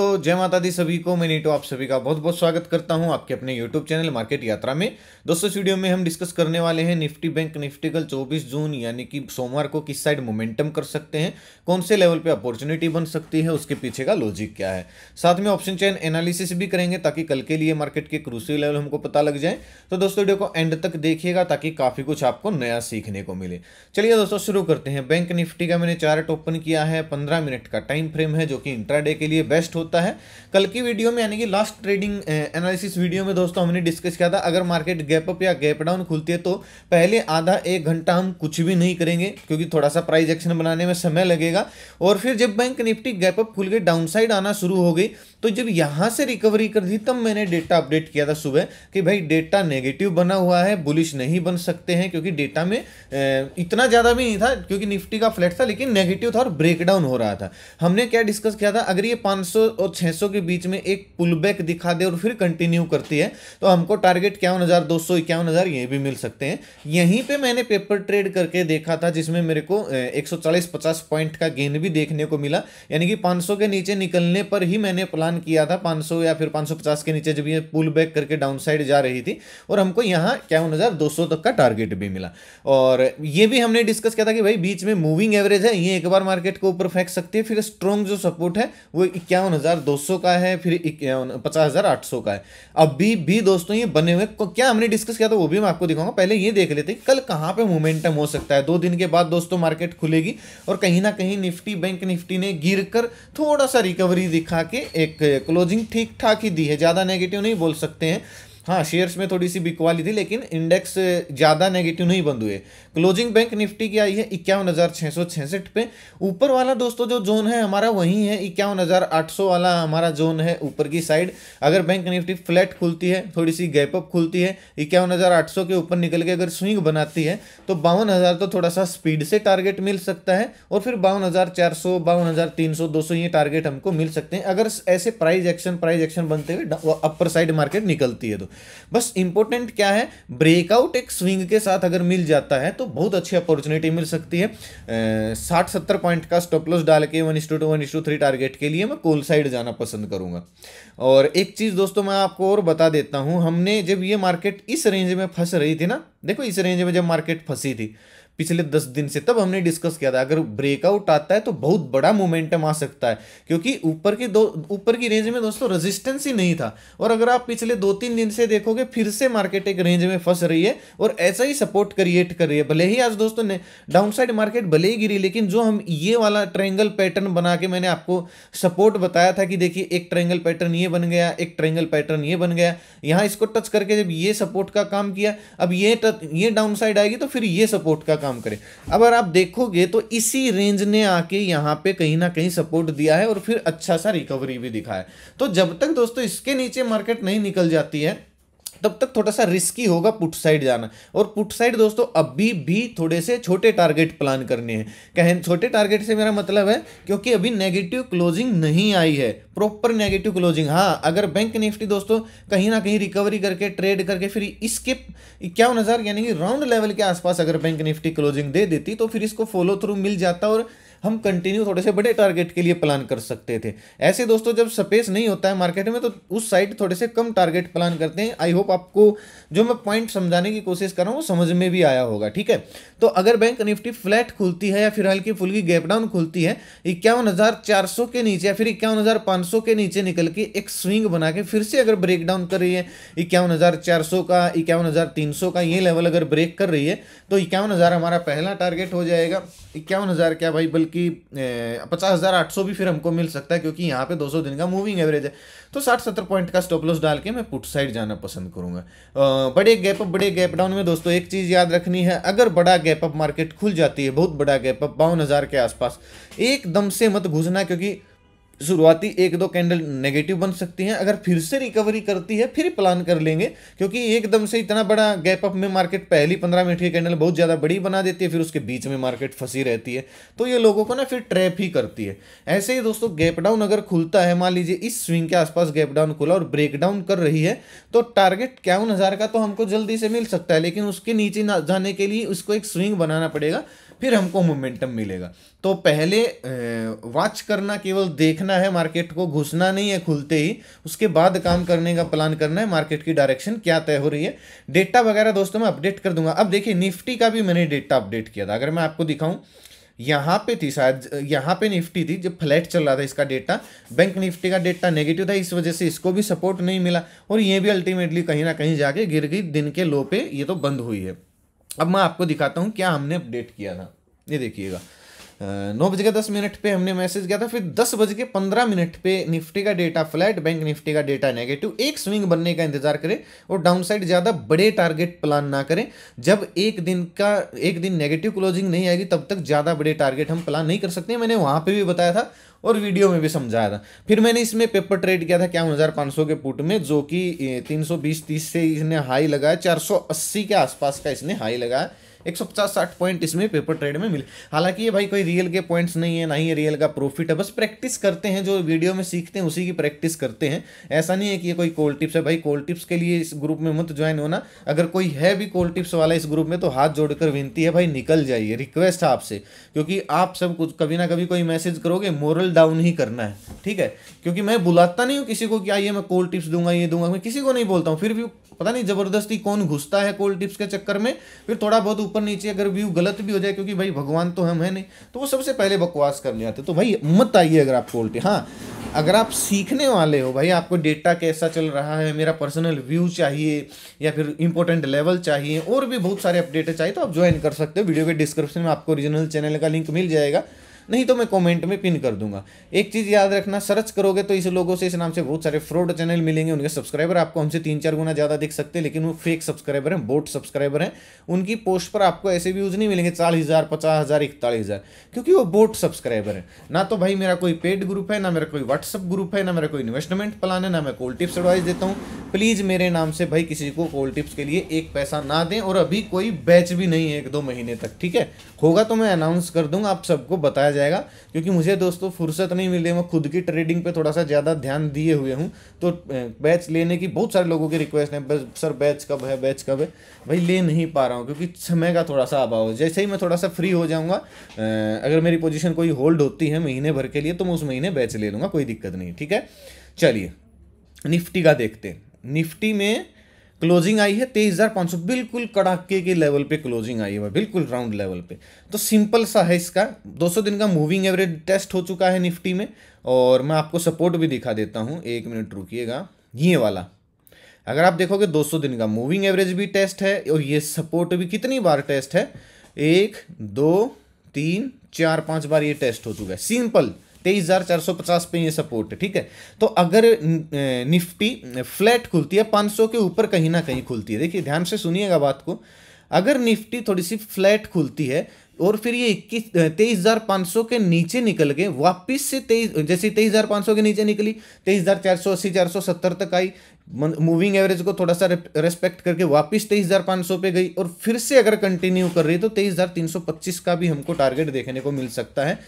तो जय माता दी सभी को मैं नीटो आप सभी का बहुत बहुत स्वागत करता हूं आपके अपने यूट्यूब चैनल मार्केट यात्रा में दोस्तों वीडियो में हम डिस्कस करने वाले हैं निफ्टी बैंक निफ्टी कल 24 जून यानी कि सोमवार को किस साइड मोमेंटम कर सकते हैं कौन से लेवल पे अपॉर्चुनिटी बन सकती है उसके पीछे का लॉजिक क्या है साथ में ऑप्शन चैन एनालिसिस भी करेंगे ताकि कल के लिए मार्केट के क्रूसी लेवल हमको पता लग जाए तो दोस्तों वीडियो को एंड तक देखिएगा ताकि काफ़ी कुछ आपको नया सीखने को मिले चलिए दोस्तों शुरू करते हैं बैंक निफ्टी का मैंने चार्ट ओपन किया है पंद्रह मिनट का टाइम फ्रेम है जो कि इंट्राडे के लिए बेस्ट होता है कल की वीडियो में यानी कि लास्ट ट्रेडिंग एनालिसिस वीडियो में दोस्तों हमने डिस्कस किया था अगर मार्केट गैप अप या गैप डाउन खुलती है तो पहले आधा एक घंटा हम कुछ भी नहीं करेंगे क्योंकि थोड़ा सा प्राइस एक्शन बनाने में समय लगेगा और फिर जब बैंक निफ्टी गैप अप खुल के डाउनसाइड आना शुरू हो गई तो जब यहां से रिकवरी कर दी तब मैंने डेटा अपडेट किया था सुबह कि भाई डेटा नेगेटिव बना हुआ है बुलिश नहीं बन सकते हैं क्योंकि डेटा में इतना ज़्यादा भी नहीं था क्योंकि निफ्टी का फ्लैट था लेकिन नेगेटिव था और ब्रेकडाउन हो रहा था हमने क्या डिस्कस किया था अगर ये 500 और 600 के बीच में एक पुल बैक दिखा दे और फिर कंटिन्यू करती है तो हमको टारगेट इक्यावन हज़ार दो सौ इक्यावन हज़ार ये भी मिल सकते हैं यहीं पे मैंने पेपर ट्रेड करके देखा था जिसमें मेरे को 140-50 पॉइंट का गेन भी देखने को मिला यानी कि 500 के नीचे निकलने पर ही मैंने प्लान प्लान किया था 500 या फिर 550 के नीचे जब ये पुल बैक करके डाउन साइड जा रही थी और हमको यहाँ इक्यावन हज़ार दो सौ तक का टारगेट भी मिला और ये भी हमने डिस्कस किया था कि भाई बीच में मूविंग एवरेज है ये एक बार मार्केट को ऊपर फेंक सकती है फिर स्ट्रॉन्ग जो सपोर्ट है वो इक्यावन हज़ार दो सौ का है फिर इक्यावन पचास हज़ार आठ सौ का है अभी भी दोस्तों ये बने हुए क्या हमने डिस्कस किया था वो भी मैं आपको दिखाऊंगा पहले ये देख लेते कल कहाँ पर मोमेंटम हो सकता है दो दिन के बाद दोस्तों मार्केट खुलेगी और कहीं ना कहीं निफ्टी बैंक निफ्टी ने गिर थोड़ा सा रिकवरी दिखा के एक क्लोजिंग ठीक ठाक ही दी है ज़्यादा नेगेटिव नहीं बोल सकते हैं हाँ शेयर्स में थोड़ी सी बिकवाली थी लेकिन इंडेक्स ज़्यादा नेगेटिव नहीं बंद हुए क्लोजिंग बैंक निफ्टी की आई है इक्यावन हज़ार छः सौ छियासठ पे ऊपर वाला दोस्तों जो जोन है हमारा वही है इक्यावन हज़ार आठ सौ वाला हमारा जोन है ऊपर की साइड अगर बैंक निफ्टी फ्लैट खुलती है थोड़ी सी गैप अप खुलती है इक्यावन हज़ार आठ सौ के ऊपर निकल के अगर स्विंग बनाती है तो बावन हज़ार तो थोड़ा सा स्पीड से टारगेट मिल सकता है और फिर बावन हज़ार चार सौ बावन हज़ार तीन सौ दो सौ ये टारगेट हमको मिल सकते हैं अगर ऐसे प्राइज एक्शन प्राइज एक्शन बनते हुए अपर साइड मार्केट निकलती है तो बस इंपॉर्टेंट क्या है ब्रेकआउट एक स्विंग के साथ अगर मिल जाता है तो बहुत अच्छी अपॉर्चुनिटी मिल सकती है साठ सत्तर पॉइंट का स्टॉपलस डाल के one is to two to one to three target के लिए मैं कोल साइड जाना पसंद करूंगा और एक चीज़ दोस्तों मैं आपको और बता देता हूं हमने जब ये मार्केट इस रेंज में फंस रही थी ना देखो इस रेंज में जब मार्केट फंसी थी पिछले दस दिन से तब हमने डिस्कस किया था अगर ब्रेकआउट आता है तो बहुत बड़ा मोमेंटम आ सकता है क्योंकि ऊपर की दो ऊपर की रेंज में दोस्तों रेजिस्टेंस ही नहीं था और अगर आप पिछले दो तीन दिन से देखोगे फिर से मार्केट एक रेंज में फंस रही है और ऐसा ही सपोर्ट क्रिएट कर रही है भले ही आज दोस्तों ने साइड मार्केट भले ही गिरी लेकिन जो हम ये वाला ट्रेंगल पैटर्न बना के मैंने आपको सपोर्ट बताया था कि देखिए एक ट्रेंगल पैटर्न ये बन गया एक ट्रेंगल पैटर्न ये बन गया यहाँ इसको टच करके जब ये सपोर्ट का काम किया अब ये ये साइड आएगी तो फिर ये सपोर्ट का काम काम करे अगर आप देखोगे तो इसी रेंज ने आके यहाँ पे कहीं ना कहीं सपोर्ट दिया है और फिर अच्छा सा रिकवरी भी दिखा है तो जब तक दोस्तों इसके नीचे मार्केट नहीं निकल जाती है तब तक थोड़ा सा रिस्की होगा पुट साइड जाना और पुट साइड दोस्तों अभी भी थोड़े से छोटे टारगेट प्लान करने हैं कहें छोटे टारगेट से मेरा मतलब है क्योंकि अभी नेगेटिव क्लोजिंग नहीं आई है प्रॉपर नेगेटिव क्लोजिंग हाँ अगर बैंक निफ्टी दोस्तों कहीं ना कहीं रिकवरी करके ट्रेड करके फिर इसके इक्यावन हज़ार यानी कि राउंड लेवल के आसपास अगर बैंक निफ्टी क्लोजिंग दे देती तो फिर इसको फॉलो थ्रू मिल जाता और हम कंटिन्यू थोड़े से बड़े टारगेट के लिए प्लान कर सकते थे ऐसे दोस्तों जब स्पेस नहीं होता है मार्केट में तो उस साइड थोड़े से कम टारगेट प्लान करते हैं आई होप आपको जो मैं पॉइंट समझाने की कोशिश कर रहा हूँ वो समझ में भी आया होगा ठीक है तो अगर बैंक निफ्टी फ्लैट खुलती है या फिर हल्की फुल्की गैप डाउन खुलती है इक्यावन के नीचे या फिर इक्यावन के नीचे निकल के एक स्विंग बना के फिर से अगर ब्रेक डाउन कर रही है इक्यावन का इक्यावन का ये लेवल अगर ब्रेक कर रही है तो इक्यावन हमारा पहला टारगेट हो जाएगा इक्यावन हज़ार क्या भाई बल्कि पचास हज़ार आठ सौ भी फिर हमको मिल सकता है क्योंकि यहाँ पे दो सौ दिन का मूविंग एवरेज है तो साठ सत्तर पॉइंट का स्टॉप लॉस डाल के मैं पुट साइड जाना पसंद करूँगा बड़े गैप अप बड़े गैप डाउन में दोस्तों एक चीज़ याद रखनी है अगर बड़ा गैप अप मार्केट खुल जाती है बहुत बड़ा गैप अप बावन हजार के आसपास एकदम से मत घुसना क्योंकि शुरुआती एक दो कैंडल नेगेटिव बन सकती हैं अगर फिर से रिकवरी करती है फिर प्लान कर लेंगे क्योंकि एकदम से इतना बड़ा गैप अप में मार्केट पहली पंद्रह मिनट की कैंडल बहुत ज़्यादा बड़ी बना देती है फिर उसके बीच में मार्केट फंसी रहती है तो ये लोगों को ना फिर ट्रैप ही करती है ऐसे ही दोस्तों गैप डाउन अगर खुलता है मान लीजिए इस स्विंग के आसपास गैप डाउन खुला और ब्रेक डाउन कर रही है तो टारगेट इक्यावन का तो हमको जल्दी से मिल सकता है लेकिन उसके नीचे जाने के लिए उसको एक स्विंग बनाना पड़ेगा फिर हमको मोमेंटम मिलेगा तो पहले वॉच करना केवल देखना है मार्केट को घुसना नहीं है खुलते ही उसके बाद काम करने का प्लान करना है मार्केट की डायरेक्शन क्या तय हो रही है डेटा वगैरह दोस्तों मैं अपडेट कर दूंगा अब देखिए निफ्टी का भी मैंने डेटा अपडेट किया था अगर मैं आपको दिखाऊं यहाँ पे थी शायद यहाँ पे निफ्टी थी जब फ्लैट चल रहा था इसका डेटा बैंक निफ्टी का डेटा नेगेटिव था इस वजह से इसको भी सपोर्ट नहीं मिला और ये भी अल्टीमेटली कहीं ना कहीं जाके गिर गई दिन के लो पे ये तो बंद हुई है अब मैं आपको दिखाता हूँ क्या हमने अपडेट किया था ये देखिएगा नौ बज के दस मिनट पे हमने मैसेज किया था फिर दस बज के पंद्रह मिनट पे निफ्टी का डेटा फ्लैट बैंक निफ्टी का डेटा नेगेटिव एक स्विंग बनने का इंतजार करें और डाउनसाइड ज़्यादा बड़े टारगेट प्लान ना करें जब एक दिन का एक दिन नेगेटिव क्लोजिंग नहीं आएगी तब तक ज़्यादा बड़े टारगेट हम प्लान नहीं कर सकते मैंने वहां पर भी बताया था और वीडियो में भी समझाया था फिर मैंने इसमें पेपर ट्रेड किया था क्या हज़ार पाँच सौ के पुट में जो कि तीन सौ बीस तीस से इसने हाई लगाया चार सौ अस्सी के आसपास का इसने हाई लगाया एक सौ पचास साठ पॉइंट इसमें पेपर ट्रेड में मिले हालांकि ये भाई कोई रियल के पॉइंट्स नहीं है ना ही रियल का प्रॉफिट है बस प्रैक्टिस करते हैं जो वीडियो में सीखते हैं उसी की प्रैक्टिस करते हैं ऐसा नहीं है कि ये कोई कोल टिप्स है भाई कोल टिप्स के लिए इस ग्रुप में मत ज्वाइन होना अगर कोई है भी कोल टिप्स वाला इस ग्रुप में तो हाथ जोड़कर विनती है भाई निकल जाइए रिक्वेस्ट है आपसे क्योंकि आप सब कुछ कभी ना कभी कोई मैसेज करोगे मोरल डाउन ही करना है ठीक है क्योंकि मैं बुलाता नहीं हूँ किसी को क्या ये मैं कोल टिप्स दूंगा ये दूंगा मैं किसी को नहीं बोलता हूँ फिर भी पता नहीं जबरदस्ती कौन घुसता है कोल्ड टिप्स के चक्कर में फिर थोड़ा बहुत ऊपर नीचे अगर व्यू गलत भी हो जाए क्योंकि भाई भगवान तो हम है नहीं तो वो सबसे पहले बकवास कर ले आते तो भाई मत आइए अगर आप कोल्ड हाँ अगर आप सीखने वाले हो भाई आपको डेटा कैसा चल रहा है मेरा पर्सनल व्यू चाहिए या फिर इंपॉर्टेंट लेवल चाहिए और भी बहुत सारे अपडेट चाहिए तो आप ज्वाइन कर सकते हो वीडियो के डिस्क्रिप्शन में आपको ओरिजिनल चैनल का लिंक मिल जाएगा नहीं तो मैं कमेंट में पिन कर दूंगा एक चीज़ याद रखना सर्च करोगे तो इस लोगों से इस नाम से बहुत सारे फ्रॉड चैनल मिलेंगे उनके सब्सक्राइबर आपको हमसे तीन चार गुना ज़्यादा दिख सकते हैं लेकिन वो फेक सब्सक्राइबर हैं बोट सब्सक्राइबर हैं उनकी पोस्ट पर आपको ऐसे व्यूज़ नहीं मिलेंगे चालीस हज़ार पचास हज़ार इकतालीस हज़ार क्योंकि वो बोट सब्सक्राइबर हैं ना तो भाई मेरा कोई पेड ग्रुप है ना मेरा कोई व्हाट्सअप ग्रुप है ना मेरा कोई इन्वेस्टमेंट प्लान है ना मैं कोल टिप्स एडवाइस देता हूँ प्लीज़ मेरे नाम से भाई किसी को कोल टिप्स के लिए एक पैसा ना दें और अभी कोई बैच भी नहीं है एक दो महीने तक ठीक है होगा तो मैं अनाउंस कर दूंगा आप सबको बताया जाएगा क्योंकि मुझे दोस्तों फुर्सत नहीं मिल रही मैं खुद की ट्रेडिंग पे थोड़ा सा ज़्यादा ध्यान दिए हुए हूँ तो बैच लेने की बहुत सारे लोगों की रिक्वेस्ट है सर बैच कब है बैच कब है भाई ले नहीं पा रहा हूँ क्योंकि समय का थोड़ा सा अभाव है जैसे ही मैं थोड़ा सा फ्री हो जाऊँगा अगर मेरी पोजिशन कोई होल्ड होती है महीने भर के लिए तो मैं उस महीने बैच ले लूँगा कोई दिक्कत नहीं ठीक है चलिए निफ्टी का देखते हैं निफ्टी में क्लोजिंग आई है तेईस हज़ार पाँच सौ बिल्कुल कड़ाके के लेवल पे क्लोजिंग आई है बिल्कुल राउंड लेवल पे तो सिंपल सा है इसका 200 दिन का मूविंग एवरेज टेस्ट हो चुका है निफ्टी में और मैं आपको सपोर्ट भी दिखा देता हूँ एक मिनट रुकिएगा ये वाला अगर आप देखोगे 200 दिन का मूविंग एवरेज भी टेस्ट है और ये सपोर्ट भी कितनी बार टेस्ट है एक दो तीन चार पाँच बार ये टेस्ट हो चुका है सिंपल 23,450 पे ये सपोर्ट है ठीक है तो अगर निफ्टी फ्लैट खुलती है 500 के ऊपर कहीं ना कहीं खुलती है देखिए ध्यान से सुनिएगा बात को अगर निफ्टी थोड़ी सी फ्लैट खुलती है और फिर ये इक्कीस तेईस हज़ार पाँच सौ के नीचे निकल गए वापस से तेईस जैसे तेईस हज़ार पाँच सौ के नीचे निकली तेईस हज़ार चार सौ अस्सी चार सौ सत्तर तक आई मूविंग एवरेज को थोड़ा सा रेस्पेक्ट करके वापस तेईस हज़ार पाँच सौ पे गई और फिर से अगर कंटिन्यू कर रही तो तेईस हज़ार तीन सौ पच्चीस का भी हमको टारगेट देखने को मिल सकता है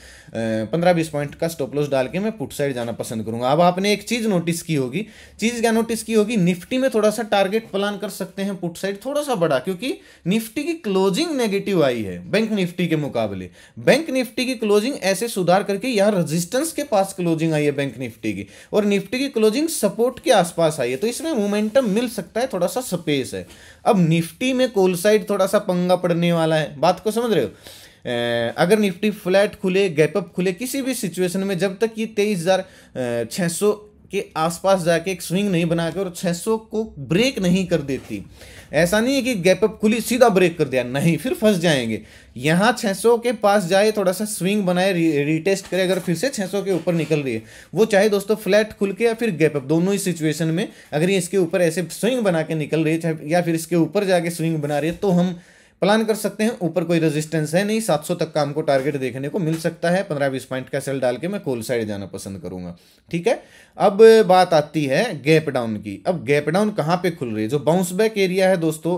पंद्रह बीस पॉइंट का स्टॉप लॉस डाल के मैं पुट साइड जाना पसंद करूंगा अब आपने एक चीज़ नोटिस की होगी चीज़ क्या नोटिस की होगी निफ्टी में थोड़ा सा टारगेट प्लान कर सकते हैं पुट साइड थोड़ा सा बड़ा क्योंकि निफ्टी की क्लोजिंग नेगेटिव आई है बैंक निफ्टी के मुकाबले बैंक निफ्टी की क्लोजिंग ऐसे सुधार करके यहाँ रजिस्टेंस के पास क्लोजिंग आई है बैंक निफ्टी की और निफ्टी की क्लोजिंग सपोर्ट के आसपास आई है तो तो इसमें मोमेंटम मिल सकता है थोड़ा सा स्पेस है अब निफ्टी में कोल साइड थोड़ा सा पंगा पड़ने वाला है बात को समझ रहे हो अगर निफ्टी फ्लैट खुले गैपअप खुले किसी भी सिचुएशन में जब तक ये तेईस हज़ार छः सौ के आसपास जाके एक स्विंग नहीं बनाकर और 600 को ब्रेक नहीं कर देती ऐसा नहीं है कि गैप अप खुली सीधा ब्रेक कर दिया नहीं फिर फंस जाएंगे यहाँ 600 के पास जाए थोड़ा सा स्विंग बनाए री, रिटेस्ट करे अगर फिर से 600 के ऊपर निकल रही है वो चाहे दोस्तों फ्लैट खुल के या फिर गैप अप दोनों ही सिचुएशन में अगर ये इसके ऊपर ऐसे स्विंग बना के निकल रही है या फिर इसके ऊपर जाके स्विंग बना रही है तो हम प्लान कर सकते हैं ऊपर कोई रेजिस्टेंस है नहीं 700 तक का हमको टारगेट देखने को मिल सकता है 15-20 पॉइंट का सेल डाल के मैं कोल साइड जाना पसंद करूंगा ठीक है अब बात आती है गैप डाउन की अब गैप डाउन कहाँ पे खुल रही है जो बाउंस बैक एरिया है दोस्तों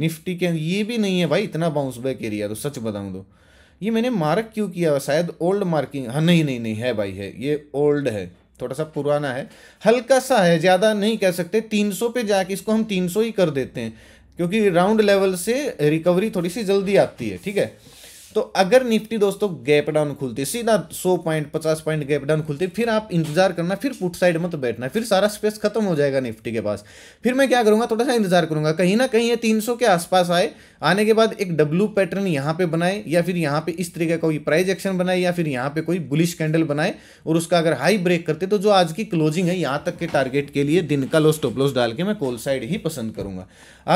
निफ्टी के ये भी नहीं है भाई इतना बाउंस बैक एरिया तो सच बताऊँ दो तो। ये मैंने मार्क क्यों किया शायद ओल्ड मार्किंग हाँ नहीं नहीं नहीं है भाई है ये ओल्ड है थोड़ा सा पुराना है हल्का सा है ज़्यादा नहीं कह सकते 300 पे जाके इसको हम 300 ही कर देते हैं क्योंकि राउंड लेवल से रिकवरी थोड़ी सी जल्दी आती है ठीक है तो अगर निफ्टी दोस्तों गैप डाउन खुलती सीधा 100 पॉइंट 50 पॉइंट गैप डाउन खुलती फिर आप इंतजार करना फिर पुट साइड मत बैठना फिर सारा स्पेस खत्म हो जाएगा निफ्टी के पास फिर मैं क्या करूंगा थोड़ा सा इंतजार करूंगा कहीं ना कहीं ये 300 के आसपास आए आने के बाद एक डब्लू पैटर्न यहाँ पे बनाए या फिर यहाँ पे इस तरीके का कोई प्राइज एक्शन बनाए या फिर यहाँ पे कोई बुलिश कैंडल बनाए और उसका अगर हाई ब्रेक करते तो जो आज की क्लोजिंग है यहाँ तक के टारगेट के लिए दिन का लो स्टॉप लॉस डाल के मैं कोल साइड ही पसंद करूंगा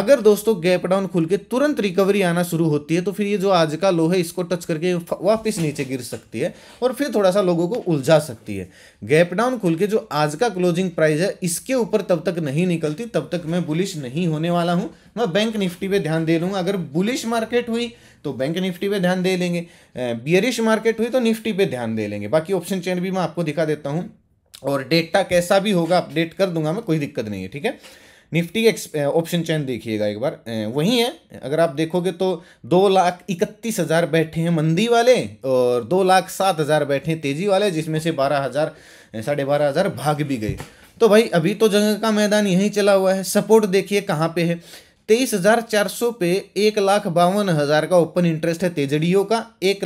अगर दोस्तों गैप डाउन खुल के तुरंत रिकवरी आना शुरू होती है तो फिर ये जो आज का लो है इसको टच करके वापस नीचे गिर सकती है और फिर थोड़ा सा लोगों को उलझा सकती है गैप डाउन खुल के जो आज का क्लोजिंग प्राइस है इसके ऊपर तब तक नहीं निकलती तब तक मैं बुलिश नहीं होने वाला हूँ मैं बैंक निफ्टी पे ध्यान दे लूँगा अगर बुलिश मार्केट हुई तो बैंक निफ्टी पे ध्यान दे लेंगे बियरिश मार्केट हुई तो निफ्टी पे ध्यान दे लेंगे बाकी ऑप्शन चेन भी मैं आपको दिखा देता हूँ और डेटा कैसा भी होगा अपडेट कर दूंगा मैं कोई दिक्कत नहीं है ठीक है निफ्टी एक्स ऑप्शन चैन देखिएगा एक बार वही है अगर आप देखोगे तो दो लाख इकतीस हज़ार बैठे हैं मंदी वाले और दो लाख सात हज़ार बैठे हैं तेज़ी वाले जिसमें से बारह हज़ार साढ़े बारह हज़ार भाग भी गए तो भाई अभी तो जगह का मैदान यहीं चला हुआ है सपोर्ट देखिए कहाँ पे है तेईस हजार चार सौ पे एक लाख बावन हजार का ओपन इंटरेस्ट है तेजड़ियों का एक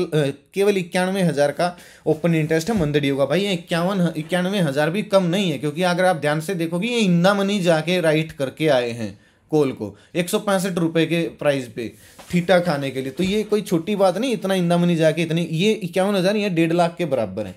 केवल इक्यानवे हजार का ओपन इंटरेस्ट है मंदड़ियों का भाई ये इक्यावन इक्यानवे हजार भी कम नहीं है क्योंकि अगर आप ध्यान से देखोगे ये इंदा मनी जाके राइट करके आए हैं कोल को एक सौ पैंसठ रुपये के प्राइस पे थीटा खाने के लिए तो ये कोई छोटी बात नहीं इतना इंदा मनी जाके इतनी ये इक्यावन हज़ार या डेढ़ लाख के बराबर है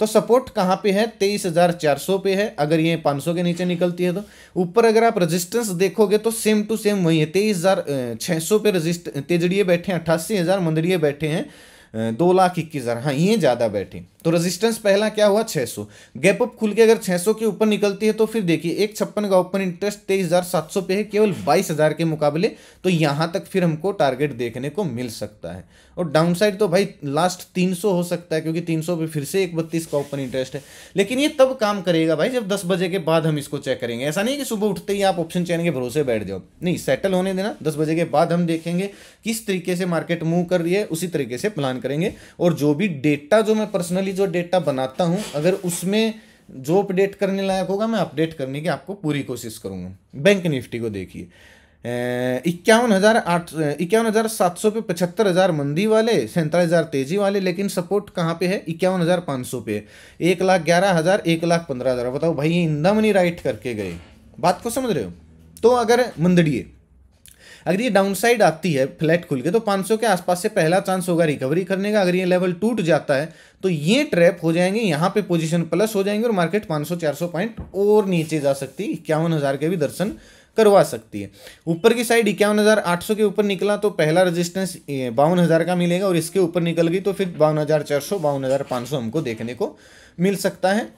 तो सपोर्ट कहाँ पे है तेईस हज़ार चार सौ पे है अगर ये पाँच सौ के नीचे निकलती है तो ऊपर अगर आप रेजिस्टेंस देखोगे तो सेम टू सेम वही है तेईस हज़ार छः सौ पे रजिस्ट तेजड़िए बैठे हैं अट्ठासी हज़ार मंदड़िए बैठे हैं दो लाख इक्कीस हज़ार हाँ ये ज़्यादा बैठे तो रेजिस्टेंस पहला क्या हुआ 600 गैप अप खुल के अगर 600 के ऊपर निकलती है तो फिर देखिए एक छप्पन का ओपन इंटरेस्ट तेईस हज़ार सात सौ पे है केवल बाईस हज़ार के मुकाबले तो यहां तक फिर हमको टारगेट देखने को मिल सकता है और डाउन साइड तो भाई लास्ट तीन सौ हो सकता है क्योंकि तीन सौ पे फिर से एक बत्तीस का ओपन इंटरेस्ट है लेकिन ये तब काम करेगा भाई जब दस बजे के बाद हम इसको चेक करेंगे ऐसा नहीं कि सुबह उठते ही आप ऑप्शन चैन के भरोसे बैठ जाओ नहीं सेटल होने देना दस बजे के बाद हम देखेंगे किस तरीके से मार्केट मूव कर रही है उसी तरीके से प्लान करेंगे और जो भी डेटा जो मैं पर्सनली भी जो डेटा बनाता हूँ अगर उसमें जो अपडेट करने लायक होगा मैं अपडेट करने की आपको पूरी कोशिश करूँगा बैंक निफ्टी को देखिए इक्यावन हज़ार आठ इक्यावन हज़ार सात सौ पे पचहत्तर हज़ार मंदी वाले सैंतालीस हज़ार तेजी वाले लेकिन सपोर्ट कहाँ पे है इक्यावन हज़ार पाँच सौ पे एक लाख ग्यारह हज़ार एक लाख पंद्रह हज़ार बताओ भाई इंदा मनी राइट करके गए बात को समझ रहे हो तो अगर मंदड़िए अगर ये डाउन साइड आती है फ्लैट खुल के तो 500 के आसपास से पहला चांस होगा रिकवरी करने का अगर ये लेवल टूट जाता है तो ये ट्रैप हो जाएंगे यहाँ पे पोजीशन प्लस हो जाएंगे और मार्केट 500-400 पॉइंट और नीचे जा सकती है इक्यावन हज़ार के भी दर्शन करवा सकती है ऊपर की साइड इक्यावन हज़ार आठ सौ के ऊपर निकला तो पहला रेजिस्टेंस बावन हज़ार का मिलेगा और इसके ऊपर निकल गई तो फिर बावन हज़ार चार सौ बावन हज़ार पाँच सौ हमको देखने को मिल सकता है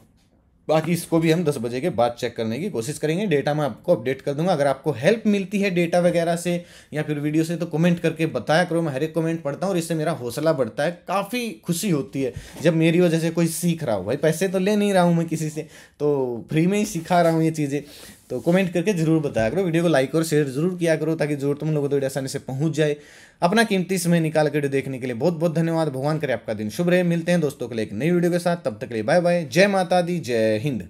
बाकी इसको भी हम दस बजे के बाद चेक करने की कोशिश करेंगे डेटा मैं आपको अपडेट कर दूंगा अगर आपको हेल्प मिलती है डेटा वगैरह से या फिर वीडियो से तो कमेंट करके बताया करो मैं हर एक कमेंट पढ़ता हूँ और इससे मेरा हौसला बढ़ता है काफ़ी खुशी होती है जब मेरी वजह से कोई सीख रहा हो भाई पैसे तो ले नहीं रहा हूँ मैं किसी से तो फ्री में ही सिखा रहा हूँ ये चीज़ें तो कमेंट करके जरूर बताया करो वीडियो को लाइक और शेयर जरूर किया करो ताकि जरूर तुम लोगों को वीडियो आसानी से पहुंच जाए अपना कीमती समय निकाल कर देखने के लिए बहुत बहुत धन्यवाद भगवान करे आपका दिन शुभ रहे मिलते हैं दोस्तों के लिए एक नई वीडियो के साथ तब तक के लिए बाय बाय जय माता दी जय हिंद